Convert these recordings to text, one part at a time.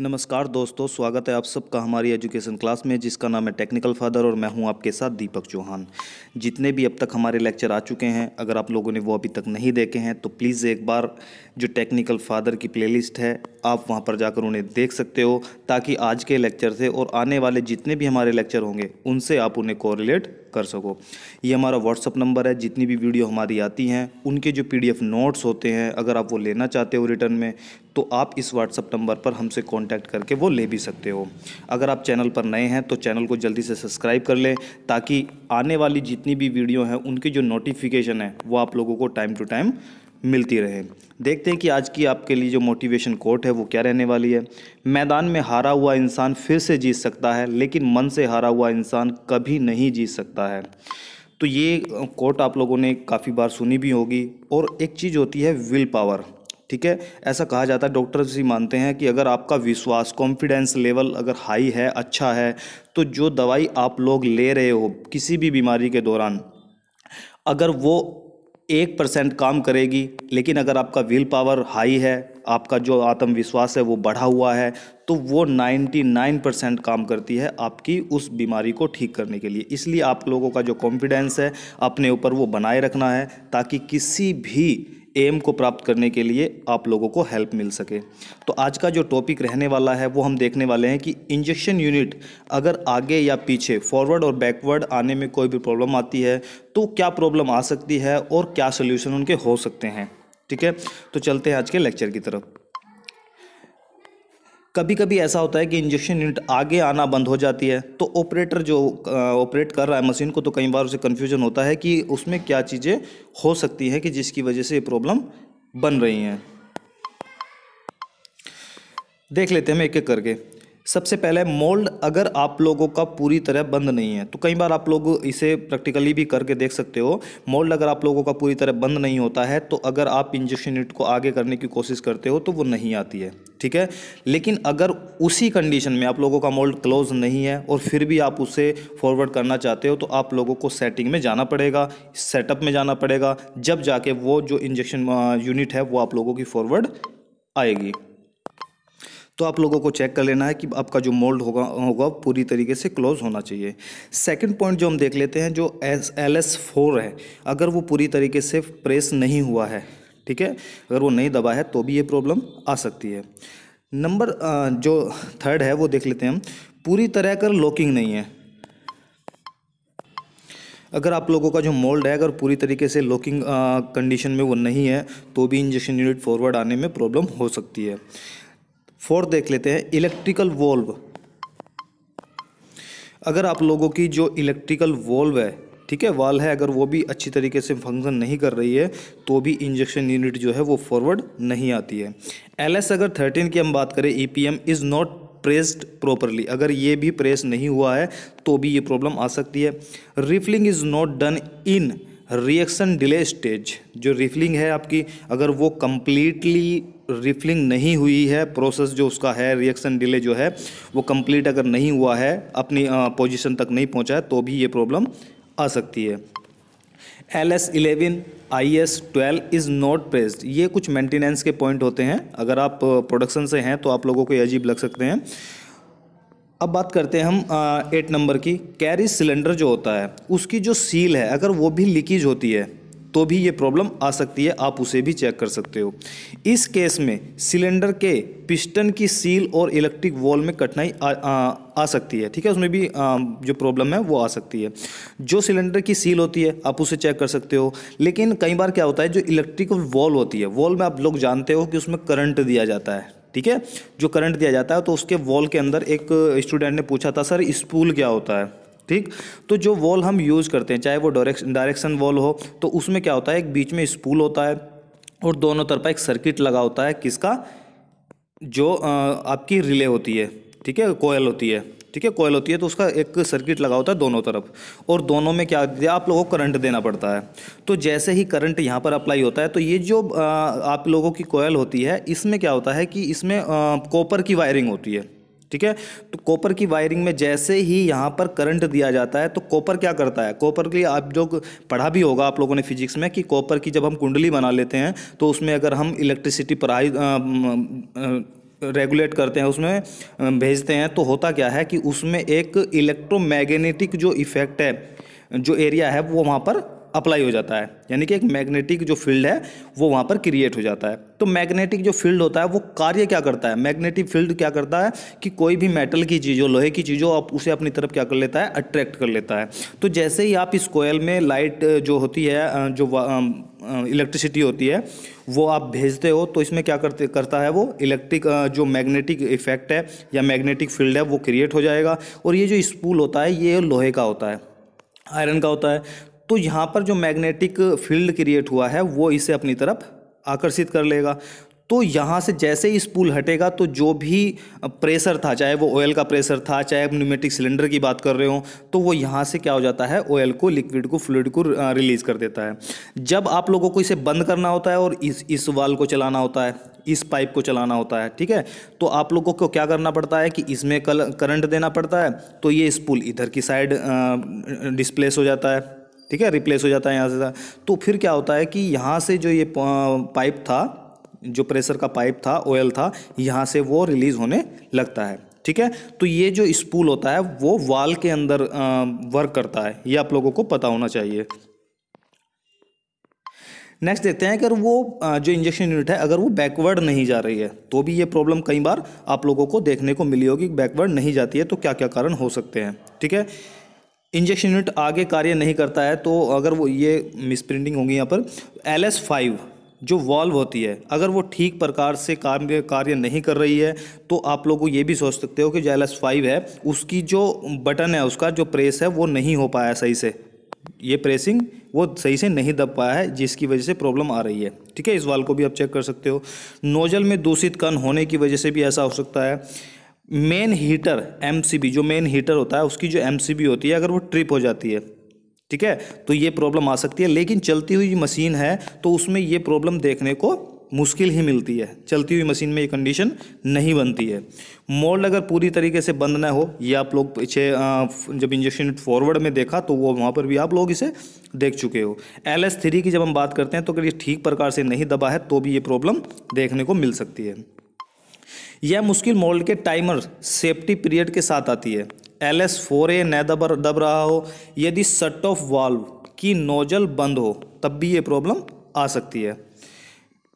नमस्कार दोस्तों स्वागत है आप सबका हमारी एजुकेशन क्लास में जिसका नाम है टेक्निकल फादर और मैं हूं आपके साथ दीपक चौहान जितने भी अब तक हमारे लेक्चर आ चुके हैं अगर आप लोगों ने वो अभी तक नहीं देखे हैं तो प्लीज़ एक बार जो टेक्निकल फादर की प्लेलिस्ट है आप वहां पर जाकर उन्हें देख सकते हो ताकि आज के लेक्चर से और आने वाले जितने भी हमारे लेक्चर होंगे उनसे आप उन्हें कोरिलेट कर सको ये हमारा व्हाट्सअप नंबर है जितनी भी वीडियो हमारी आती हैं उनके जो पी नोट्स होते हैं अगर आप वो लेना चाहते हो रिटर्न में तो आप इस व्हाट्सअप नंबर पर हमसे कॉन्टैक्ट करके वो ले भी सकते हो अगर आप चैनल पर नए हैं तो चैनल को जल्दी से सब्सक्राइब कर लें ताकि आने वाली जितनी भी वीडियो हैं उनकी जो नोटिफिकेशन है वो आप लोगों को टाइम टू टाइम मिलती रहे देखते हैं कि आज की आपके लिए जो मोटिवेशन कोट है वो क्या रहने वाली है मैदान में हारा हुआ इंसान फिर से जीत सकता है लेकिन मन से हारा हुआ इंसान कभी नहीं जीत सकता है तो ये कोट आप लोगों ने काफ़ी बार सुनी भी होगी और एक चीज़ होती है विल पावर ठीक है ऐसा कहा जाता है डॉक्टर्स भी मानते हैं कि अगर आपका विश्वास कॉन्फिडेंस लेवल अगर हाई है अच्छा है तो जो दवाई आप लोग ले रहे हो किसी भी बीमारी के दौरान अगर वो एक परसेंट काम करेगी लेकिन अगर आपका विल पावर हाई है आपका जो आत्मविश्वास है वो बढ़ा हुआ है तो वो 99 परसेंट काम करती है आपकी उस बीमारी को ठीक करने के लिए इसलिए आप लोगों का जो कॉन्फिडेंस है अपने ऊपर वो बनाए रखना है ताकि किसी भी एम को प्राप्त करने के लिए आप लोगों को हेल्प मिल सके तो आज का जो टॉपिक रहने वाला है वो हम देखने वाले हैं कि इंजेक्शन यूनिट अगर आगे या पीछे फॉरवर्ड और बैकवर्ड आने में कोई भी प्रॉब्लम आती है तो क्या प्रॉब्लम आ सकती है और क्या सोल्यूशन उनके हो सकते हैं ठीक है तो चलते हैं आज के लेक्चर की तरफ कभी कभी ऐसा होता है कि इंजेक्शन यूनिट आगे आना बंद हो जाती है तो ऑपरेटर जो ऑपरेट कर रहा है मशीन को तो कई बार उसे कन्फ्यूजन होता है कि उसमें क्या चीज़ें हो सकती हैं कि जिसकी वजह से ये प्रॉब्लम बन रही हैं देख लेते हैं हम एक एक करके सबसे पहले मोल्ड अगर आप लोगों का पूरी तरह बंद नहीं है तो कई बार आप लोग इसे प्रैक्टिकली भी करके देख सकते हो मोल्ड अगर आप लोगों का पूरी तरह बंद नहीं होता है तो अगर आप इंजेक्शन यूनिट को आगे करने की कोशिश करते हो तो वो नहीं आती है ठीक है लेकिन अगर उसी कंडीशन में आप लोगों का मोल्ड क्लोज नहीं है और फिर भी आप उसे फॉरवर्ड करना चाहते हो तो आप लोगों को सेटिंग में जाना पड़ेगा सेटअप में जाना पड़ेगा जब जाके वो जो इंजेक्शन यूनिट है वो आप लोगों की फॉरवर्ड आएगी तो आप लोगों को चेक कर लेना है कि आपका जो मोल्ड होगा होगा पूरी तरीके से क्लोज होना चाहिए सेकंड पॉइंट जो हम देख लेते हैं जो एस एल एस फोर है अगर वो पूरी तरीके से प्रेस नहीं हुआ है ठीक है अगर वो नहीं दबा है तो भी ये प्रॉब्लम आ सकती है नंबर जो थर्ड है वो देख लेते हैं हम पूरी तरह कर लॉकिंग नहीं है अगर आप लोगों का जो मोल्ड है अगर पूरी तरीके से लॉकिंग कंडीशन में वो नहीं है तो भी इंजेक्शन यूनिट फॉरवर्ड आने में प्रॉब्लम हो सकती है फोर्थ देख लेते हैं इलेक्ट्रिकल वोल्व अगर आप लोगों की जो इलेक्ट्रिकल वोल्व है ठीक है वाल है अगर वो भी अच्छी तरीके से फंक्शन नहीं कर रही है तो भी इंजेक्शन यूनिट जो है वो फॉरवर्ड नहीं आती है एल अगर थर्टीन की हम बात करें E is not pressed properly अगर ये भी प्रेस नहीं हुआ है तो भी ये प्रॉब्लम आ सकती है refilling is not done in reaction delay stage जो रिफिलिंग है आपकी अगर वो कम्प्लीटली रिफिलिंग नहीं हुई है प्रोसेस जो उसका है रिएक्शन डिले जो है वो कंप्लीट अगर नहीं हुआ है अपनी पोजीशन तक नहीं पहुंचा है तो भी ये प्रॉब्लम आ सकती है L S eleven I S twelve is not pressed ये कुछ मेंटेनेंस के पॉइंट होते हैं अगर आप प्रोडक्शन से हैं तो आप लोगों को ये अजीब लग सकते हैं अब बात करते हैं हम एट नंबर की कैरी सिलेंडर जो होता है उसकी जो सील है अगर वो भी लीकेज होती है तो भी ये प्रॉब्लम आ सकती है आप उसे भी चेक कर सकते हो इस केस में सिलेंडर के पिस्टन की सील और इलेक्ट्रिक वॉल में कठिनाई आ, आ, आ सकती है ठीक है उसमें भी आ, जो प्रॉब्लम है वो आ सकती है जो सिलेंडर की सील होती है आप उसे चेक कर सकते हो लेकिन कई बार क्या होता है जो इलेक्ट्रिक वॉल होती है वॉल में आप लोग जानते हो कि उसमें करंट दिया जाता है ठीक है जो करंट दिया जाता है तो उसके वॉल के अंदर एक स्टूडेंट ने पूछा था सर स्पूल क्या होता है ठीक तो जो वॉल हम यूज़ करते हैं चाहे वो डायरेक्शन डायरेक्शन वॉल हो तो उसमें क्या होता है एक बीच में स्पूल होता है और दोनों तरफा एक सर्किट लगा होता है किसका जो आपकी रिले होती है ठीक है कोयल होती है ठीक है कोयल होती है तो उसका एक सर्किट लगा होता है दोनों तरफ और दोनों में क्या दिया आप लोगों को करंट देना पड़ता है तो जैसे ही करंट यहाँ पर अप्लाई होता है तो ये जो आप लोगों की कोयल होती है इसमें क्या होता है कि इसमें कॉपर की वायरिंग होती है ठीक है तो कॉपर की वायरिंग में जैसे ही यहाँ पर करंट दिया जाता है तो कॉपर क्या करता है कॉपर के लिए आप जो पढ़ा भी होगा आप लोगों ने फिजिक्स में कि कॉपर की जब हम कुंडली बना लेते हैं तो उसमें अगर हम इलेक्ट्रिसिटी पढ़ाई रेगुलेट करते हैं उसमें भेजते हैं तो होता क्या है कि उसमें एक इलेक्ट्रोमैग्नेटिक जो इफ़ेक्ट है जो एरिया है वो वहाँ पर अप्लाई हो जाता है यानी कि एक मैग्नेटिक जो फील्ड है वो वहाँ पर क्रिएट हो जाता है तो मैग्नेटिक जो फील्ड होता है वो कार्य क्या करता है मैग्नेटिक फील्ड क्या करता है कि कोई भी मेटल की चीज़ हो लोहे की चीज़ हो आप उसे अपनी तरफ क्या कर लेता है अट्रैक्ट कर लेता है तो जैसे ही आप इस कोयल में लाइट जो होती है जो इलेक्ट्रिसिटी होती है वो आप भेजते हो तो इसमें क्या करते करता है वो इलेक्ट्रिक जो मैग्नेटिक इफेक्ट है या मैग्नेटिक फील्ड है वो क्रिएट हो जाएगा और ये जो स्पूल होता है ये लोहे का होता है आयरन का होता है तो यहाँ पर जो मैग्नेटिक फील्ड क्रिएट हुआ है वो इसे अपनी तरफ आकर्षित कर लेगा तो यहाँ से जैसे ही स्पूल हटेगा तो जो भी प्रेशर था चाहे वो ऑयल का प्रेशर था चाहे आप न्यूमेटिक सिलेंडर की बात कर रहे हो तो वो यहाँ से क्या हो जाता है ऑयल को लिक्विड को फ्लूड को रिलीज़ कर देता है जब आप लोगों को इसे बंद करना होता है और इस इस वाल को चलाना होता है इस पाइप को चलाना होता है ठीक है तो आप लोगों को क्या करना पड़ता है कि इसमें कल करंट देना पड़ता है तो ये स्पूल इधर की साइड डिस्प्लेस हो जाता है ठीक है रिप्लेस हो जाता है यहाँ से तो फिर क्या होता है कि यहाँ से जो ये पाइप था जो प्रेशर का पाइप था ऑयल था यहाँ से वो रिलीज होने लगता है ठीक है तो ये जो स्पूल होता है वो वाल के अंदर वर्क करता है ये आप लोगों को पता होना चाहिए नेक्स्ट देखते हैं अगर वो जो इंजेक्शन यूनिट है अगर वो बैकवर्ड नहीं जा रही है तो भी ये प्रॉब्लम कई बार आप लोगों को देखने को मिली होगी बैकवर्ड नहीं जाती है तो क्या क्या कारण हो सकते हैं ठीक है इंजेक्शन यूनिट आगे कार्य नहीं करता है तो अगर वो ये मिसप्रिंटिंग होगी यहाँ पर एल एस फाइव जो वॉल्व होती है अगर वो ठीक प्रकार से कार्य कार्य नहीं कर रही है तो आप लोग ये भी सोच सकते हो कि जो एल एस फाइव है उसकी जो बटन है उसका जो प्रेस है वो नहीं हो पाया सही से ये प्रेसिंग वो सही से नहीं दब पाया है जिसकी वजह से प्रॉब्लम आ रही है ठीक है इस वाल को भी आप चेक कर सकते हो नोजल में दूषित कण होने की वजह से भी ऐसा हो सकता है मेन हीटर एम जो मेन हीटर होता है उसकी जो एम होती है अगर वो ट्रिप हो जाती है ठीक है तो ये प्रॉब्लम आ सकती है लेकिन चलती हुई मशीन है तो उसमें ये प्रॉब्लम देखने को मुश्किल ही मिलती है चलती हुई मशीन में ये कंडीशन नहीं बनती है मोल्ड अगर पूरी तरीके से बंद ना हो ये आप लोग पीछे जब इंजेक्शन फॉरवर्ड में देखा तो वो वहाँ पर भी आप लोग इसे देख चुके हो एल एस थ्री की जब हम बात करते हैं तो अगर ये ठीक प्रकार से नहीं दबा है तो भी ये प्रॉब्लम देखने को मिल सकती है यह मुश्किल मोल्ड के टाइमर सेफ्टी पीरियड के साथ आती है एल एस फोर ए न दब दब रहा हो यदि सट ऑफ वाल्व की नोजल बंद हो तब भी ये प्रॉब्लम आ सकती है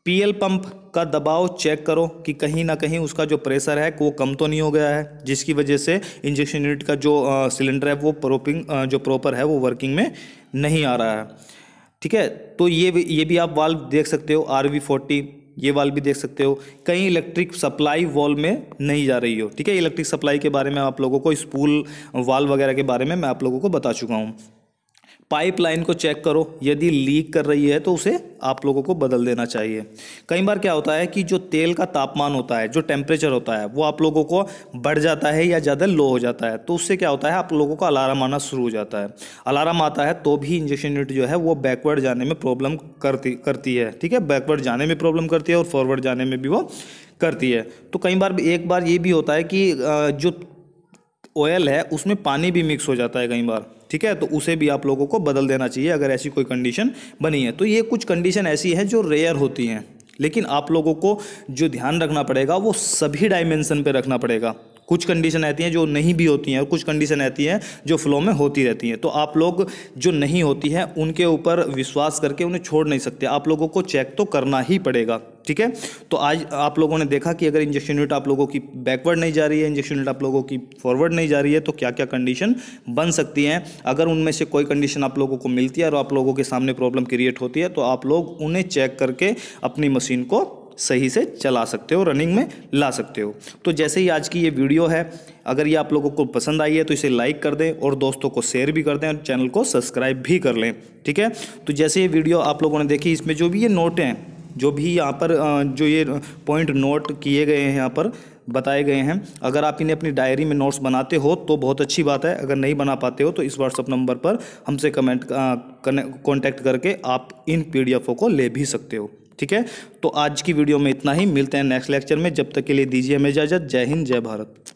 पीएल पंप का दबाव चेक करो कि कहीं ना कहीं उसका जो प्रेशर है वो कम तो नहीं हो गया है जिसकी वजह से इंजेक्शन यूनिट का जो सिलेंडर है वो प्रोपिंग जो प्रॉपर है वो वर्किंग में नहीं आ रहा है ठीक है तो ये भी ये भी आप वाल्व देख सकते हो आर वी फोर्टी ये वाल भी देख सकते हो कहीं इलेक्ट्रिक सप्लाई वॉल में नहीं जा रही हो ठीक है इलेक्ट्रिक सप्लाई के बारे में आप लोगों को स्पूल वाल वगैरह के बारे में मैं आप लोगों को बता चुका हूँ पाइपलाइन को चेक करो यदि लीक कर रही है तो उसे आप लोगों को बदल देना चाहिए कई बार क्या होता है कि जो तेल का तापमान होता है जो टेम्परेचर होता है वो आप लोगों को बढ़ जाता है या ज़्यादा लो हो जाता है तो उससे क्या होता है आप लोगों को अलार्म आना शुरू हो जाता है अलार्म आता है तो भी इंजेक्शन यूनिट जो है वो बैकवर्ड जाने में प्रॉब्लम करती करती है ठीक है बैकवर्ड जाने में प्रॉब्लम करती है और फॉरवर्ड जाने में भी वो करती है तो कई बार एक बार ये भी होता है कि जो ऑयल है उसमें पानी भी मिक्स हो जाता है कई बार ठीक है तो उसे भी आप लोगों को बदल देना चाहिए अगर ऐसी कोई कंडीशन बनी है तो ये कुछ कंडीशन ऐसी है जो रेयर होती हैं लेकिन आप लोगों को जो ध्यान रखना पड़ेगा वो सभी डायमेंशन पे रखना पड़ेगा कुछ कंडीशन आती हैं जो नहीं भी होती हैं और कुछ कंडीशन आती हैं जो फ्लो में होती रहती हैं तो आप लोग जो नहीं होती हैं उनके ऊपर विश्वास करके उन्हें छोड़ नहीं सकते आप लोगों को चेक तो करना ही पड़ेगा ठीक है तो आज आप लोगों ने देखा कि अगर इंजेक्शन यूनिट आप लोगों की बैकवर्ड नहीं जा रही है इंजेक्शन यूनिट आप लोगों की फॉरवर्ड नहीं जा रही है तो क्या क्या कंडीशन बन सकती हैं अगर उनमें से कोई कंडीशन आप लोगों को मिलती है और आप लोगों के सामने प्रॉब्लम क्रिएट होती है तो आप लोग उन्हें चेक करके अपनी मशीन को सही से चला सकते हो रनिंग में ला सकते हो तो जैसे ही आज की ये वीडियो है अगर ये आप लोगों को पसंद आई है तो इसे लाइक कर दें और दोस्तों को शेयर भी कर दें और चैनल को सब्सक्राइब भी कर लें ठीक है तो जैसे ये वीडियो आप लोगों ने देखी इसमें जो भी ये नोट हैं जो भी यहाँ पर जो ये पॉइंट नोट किए गए हैं यहाँ पर बताए गए हैं अगर आप इन्हें अपनी डायरी में नोट्स बनाते हो तो बहुत अच्छी बात है अगर नहीं बना पाते हो तो इस व्हाट्सअप नंबर पर हमसे कमेंट कॉन्टैक्ट करके आप इन पी को ले भी सकते हो ठीक है तो आज की वीडियो में इतना ही मिलते हैं नेक्स्ट लेक्चर में जब तक के लिए दीजिए हमें इजाज़त जय हिंद जय भारत